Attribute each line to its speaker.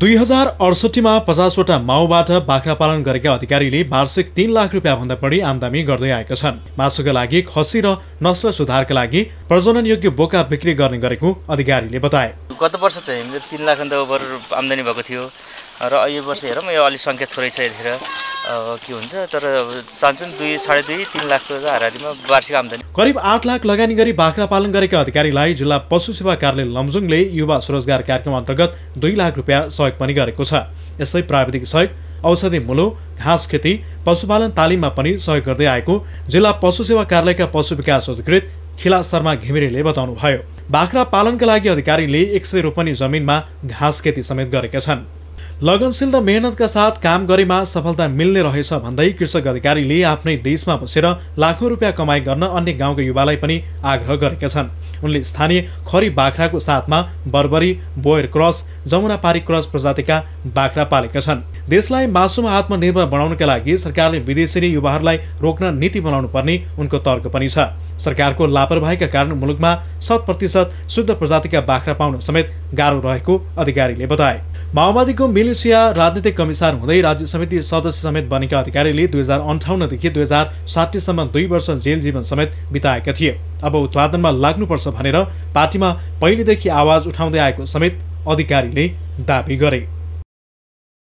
Speaker 1: दुई हजार अडसठीमा पचासवटा माउबाट बाख्रा पालन गरेका अधिकारीले वार्षिक तीन लाख रुपियाँभन्दा बढी आमदामी गर्दै आएका छन् मासुका लागि खसी र नस्ल सुधारका लागि प्रजनन योग्य बोका बिक्री गर्ने गरेको अधिकारीले बताए
Speaker 2: गत वर्ष चाहिँ हामीले तिन लाखभन्दा ओभर आमदानी भएको थियो र यो वर्ष हेरौँ यो अलिक सङ्ख्या थोरै छ यतिखेर के हुन्छ तर चाहन्छन् दुई साढे दुई तिन लाखको हाराहारीमा वार्षिक आम्दानी
Speaker 1: करिब आठ लाख लगानी गरी बाख्रा पालन गरेका अधिकारीलाई जिल्ला पशु सेवा कार्यालय लमजुङले युवा स्वरोजगार कार्यक्रम अन्तर्गत दुई लाख रुपियाँ सहयोग पनि गरेको छ यस्तै प्राविधिक सहयोग औषधि मुलो घाँस खेती पशुपालन तालिममा पनि सहयोग गर्दै आएको जिल्ला पशु सेवा कार्यालयका पशु विकास अधिकृत खिला शर्मा घिमिरेले बताउनुभयो बाख्रा पालनका लागि अधिकारीले एक सय रोपनी जमिनमा घाँस खेती समेत गरेका छन् लगनशील र मेहनतका साथ काम गरेमा सफलता मिल्ने रहेछ भन्दै कृषक अधिकारीले आफ्नै देशमा बसेर लाखौँ रुपियाँ कमाइ गर्न अन्य गाउँका युवालाई पनि आग्रह गरेका छन् उनले स्थानीय खरी बाख्राको साथमा बर्बरी बोयर क्रस जमुना पारी क्रस प्रजातिका बाख्रा पालेका छन् देशलाई मासुमा आत्मनिर्भर बनाउनका लागि सरकारले विदेशी युवाहरूलाई रोक्न नीति बनाउनु पर्ने उनको तर्क पनि छ सरकारको लापरवाहीका कारण मुलुकमा शत प्रतिशत शुद्ध प्रजातिका बाख्रा पाउन समेत गाह्रो रहेको अधिकारीले बताए माओवादीको मिलिसिया राजनीतिक कमिसार हुँदै राज्य समिति सदस्य समेत बनेका अधिकारीले दुई हजार अन्ठाउन्नदेखि दुई हजार साठीसम्म दुई वर्ष जेल जीवन समेत बिताएका थिए अब उत्पादनमा लाग्नुपर्छ भनेर पार्टीमा पहिलेदेखि आवाज उठाउँदै आएको समेत अधिकारीले दावी गरे